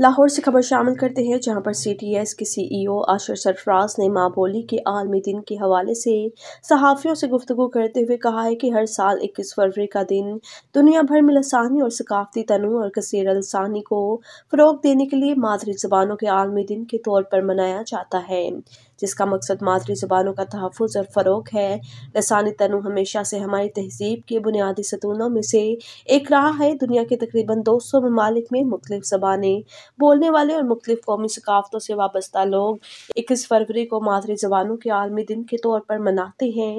लाहौर से खबर शामिल करते हैं जहां पर सी टी एस के सी ई ओ आशर सरफराज ने माँ बोली के आलमी दिन के हवाले से सहाफ़ियों से गुफ्तु करते हुए कहा है कि हर साल इक्कीस फरवरी का दिन दुनिया भर में लसानी और सकाफती तनु और कसीर लसानी को फ़रोग देने के लिए मादरी ज़बानों के आलमी दिन के तौर पर मनाया जाता है जिसका मकसद मादरी ज़बानों का तहफ़ और फ़रोग है लसानी तनु हमेशा से हमारी तहजीब के बुनियादी सतूनों में से एक रहा है दुनिया के तकरीबन दो सौ ममालिक में मुख्तफ ज़बानें बोलने वाले और मुख्तफ कौमी सकाफ़तों से वाबस्ता लोग इक्कीस फरवरी को मादरी ज़बानों के आलमी दिन के तौर पर मनाते हैं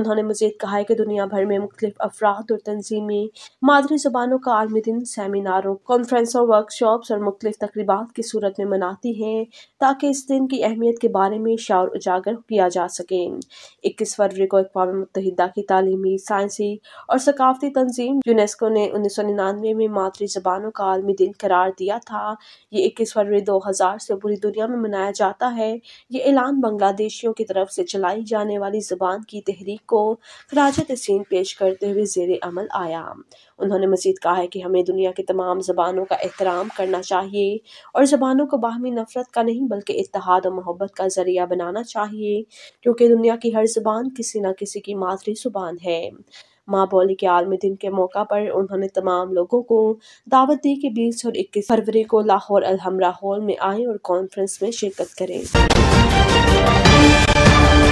उन्होंने मजीद कहा है कि दुनिया भर में मुख्तफ अफराद और तनजीमें मादरी ज़बानों का आलमी दिन सेमिनारों कॉन्फ्रेंसों वर्कशॉप्स और मुख्तफ तकरीबा की सूरत में मनाती हैं ताकि इस दिन की अहमियत के बारे में शार उजागर किया जा सके इक्कीस फरवरी को अकवा मुतहदा की तालीमी साइंसी और सकाफती तंजीम यूनेस्को ने उन्नीस सौ निन्यानवे में मातृ जबानों का आलमी दिन करार दिया था ये इक्कीस फरवरी दो हज़ार से पूरी दुनिया में मनाया जाता है ये ऐलान बांग्लादेशियों की तरफ से चलाई जाने वाली जबान की तहरीक को खराज तहसीन पेश करते हुए जेर अमल आया उन्होंने मजीद कहा है कि हमें दुनिया की तमाम जबानों का एहतराम करना चाहिए और जबानों को बाहमी नफरत का नहीं बल्कि इतिहाद और मोहब्बत का जरिया बनाना चाहिए क्योंकि दुनिया की हर ज़ुबान किसी न किसी की मादरी ज़ुबान है माँ बोली के आलमी दिन के मौका पर उन्होंने तमाम लोगों को दावत दी कि बीस और इक्कीस फरवरी को लाहौर अलहमरा हॉल में आए और कॉन्फ्रेंस में शिरकत करें